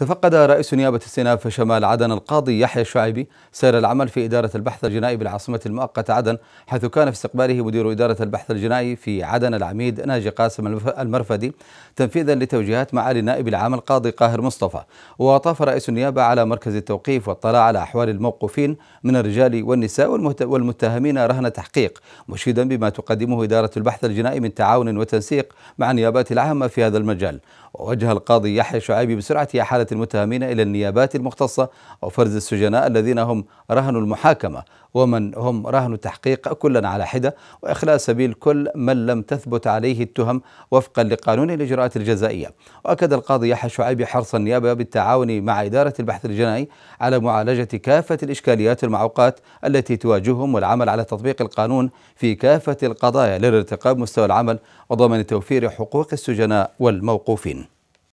تفقد رئيس نيابة استئناف شمال عدن القاضي يحيى الشعيبي سير العمل في إدارة البحث الجنائي بالعاصمة المؤقتة عدن حيث كان في استقباله مدير إدارة البحث الجنائي في عدن العميد ناجي قاسم المرفدي تنفيذا لتوجيهات معالي النائب العام القاضي قاهر مصطفى وطاف رئيس النيابة على مركز التوقيف واطلع على أحوال الموقوفين من الرجال والنساء والمتهمين رهن تحقيق مشيدا بما تقدمه إدارة البحث الجنائي من تعاون وتنسيق مع النيابات العامة في هذا المجال ووجه القاضي يحيى شعيبي بسرعة إحالة المتهمين إلى النيابات المختصة وفرز السجناء الذين هم رهنوا المحاكمة ومن هم رهن تحقيق كلا على حدة وإخلاء سبيل كل من لم تثبت عليه التهم وفقا لقانون الإجراءات الجزائية وأكد القاضي يحيى شعيبي حرص النيابة بالتعاون مع إدارة البحث الجنائي على معالجة كافة الإشكاليات والمعوقات التي تواجههم والعمل على تطبيق القانون في كافة القضايا للارتقاء بمستوى العمل وضمان توفير حقوق السجناء والموقوفين